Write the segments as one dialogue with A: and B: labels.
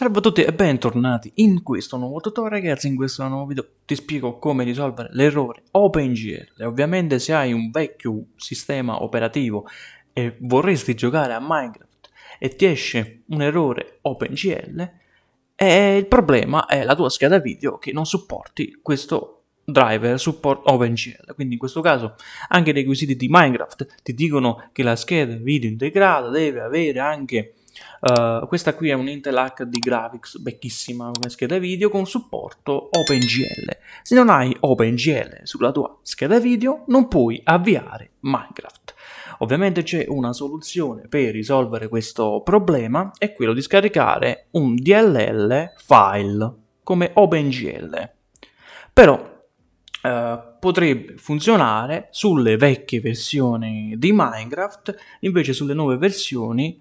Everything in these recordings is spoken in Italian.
A: Salve a tutti e bentornati in questo nuovo tutorial ragazzi, in questo nuovo video ti spiego come risolvere l'errore OpenGL ovviamente se hai un vecchio sistema operativo e vorresti giocare a Minecraft e ti esce un errore OpenGL e eh, il problema è la tua scheda video che non supporti questo driver support OpenGL quindi in questo caso anche i requisiti di Minecraft ti dicono che la scheda video integrata deve avere anche Uh, questa qui è un Intel HD Graphics vecchissima come scheda video con supporto OpenGL. Se non hai OpenGL sulla tua scheda video non puoi avviare Minecraft. Ovviamente c'è una soluzione per risolvere questo problema, è quello di scaricare un DLL file come OpenGL. Però Uh, potrebbe funzionare sulle vecchie versioni di Minecraft, invece sulle nuove versioni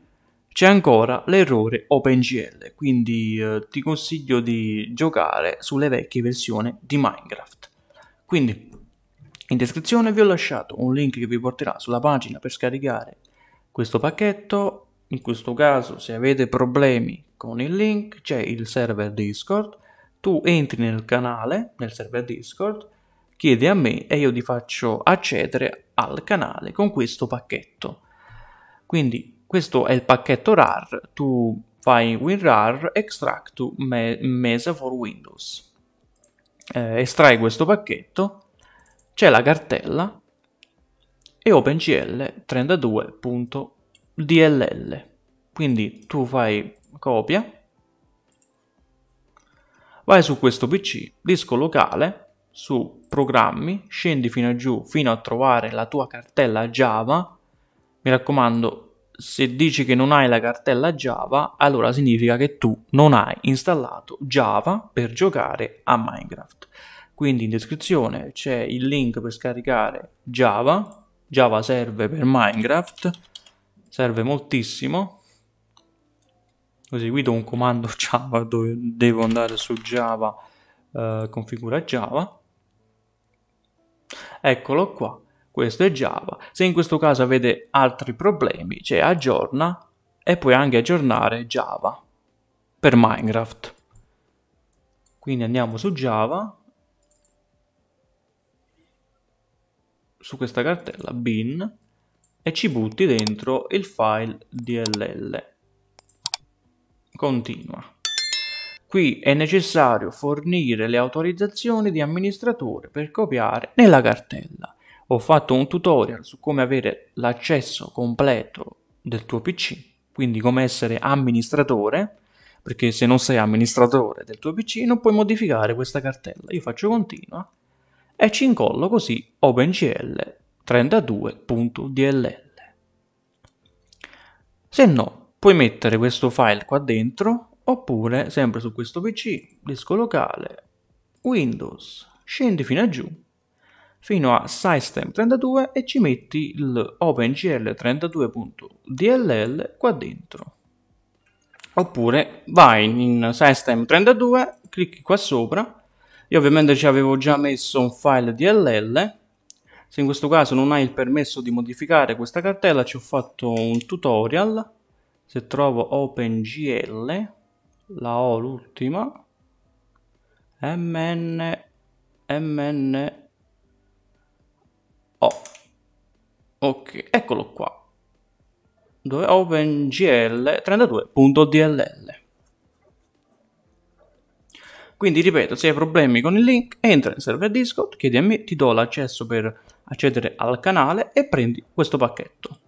A: c'è ancora l'errore OpenGL, quindi eh, ti consiglio di giocare sulle vecchie versioni di Minecraft. Quindi in descrizione vi ho lasciato un link che vi porterà sulla pagina per scaricare questo pacchetto, in questo caso se avete problemi con il link c'è il server Discord, tu entri nel canale, nel server Discord, chiedi a me e io ti faccio accedere al canale con questo pacchetto. Quindi questo è il pacchetto RAR, tu fai WinRAR extract to me- Mesa for Windows. Eh, estrai questo pacchetto, c'è la cartella e OpenCL 32.dll. Quindi tu fai copia, vai su questo PC, disco locale, su programmi, scendi fino a giù fino a trovare la tua cartella Java. Mi raccomando, se dici che non hai la cartella Java, allora significa che tu non hai installato Java per giocare a Minecraft. Quindi in descrizione c'è il link per scaricare Java. Java serve per Minecraft, serve moltissimo. Ho eseguito un comando Java dove devo andare su Java, eh, configura Java. Eccolo qua questo è Java. Se in questo caso avete altri problemi, cioè aggiorna e puoi anche aggiornare Java per Minecraft. Quindi andiamo su Java, su questa cartella bin e ci butti dentro il file DLL. Continua. Qui è necessario fornire le autorizzazioni di amministratore per copiare nella cartella ho fatto un tutorial su come avere l'accesso completo del tuo PC, quindi come essere amministratore, perché se non sei amministratore del tuo PC non puoi modificare questa cartella. Io faccio continua e ci incollo così OpenCL 32.dll. Se no, puoi mettere questo file qua dentro oppure sempre su questo PC, disco locale, Windows, scendi fino a giù fino a SciStem32 e ci metti l'OpenGL 32.dll qua dentro. Oppure vai in SciStem32, clicchi qua sopra, io ovviamente ci avevo già messo un file DLL, se in questo caso non hai il permesso di modificare questa cartella ci ho fatto un tutorial, se trovo OpenGL, la ho l'ultima, mn, mn Oh. Ok, eccolo qua. Dove OpenGL 32.dll. Quindi ripeto, se hai problemi con il link, entra in server Discord, chiedi a me, ti do l'accesso per accedere al canale e prendi questo pacchetto.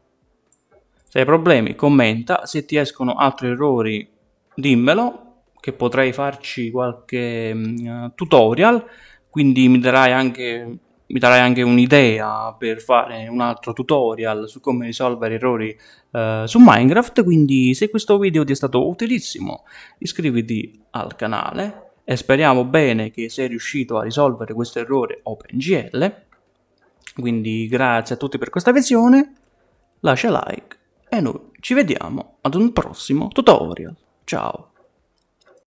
A: Se hai problemi, commenta, se ti escono altri errori dimmelo, che potrei farci qualche uh, tutorial, quindi mi darai anche mi darai anche un'idea per fare un altro tutorial su come risolvere errori eh, su Minecraft, quindi se questo video ti è stato utilissimo iscriviti al canale e speriamo bene che sei riuscito a risolvere questo errore OpenGL, quindi grazie a tutti per questa visione, lascia like e noi ci vediamo ad un prossimo tutorial, ciao!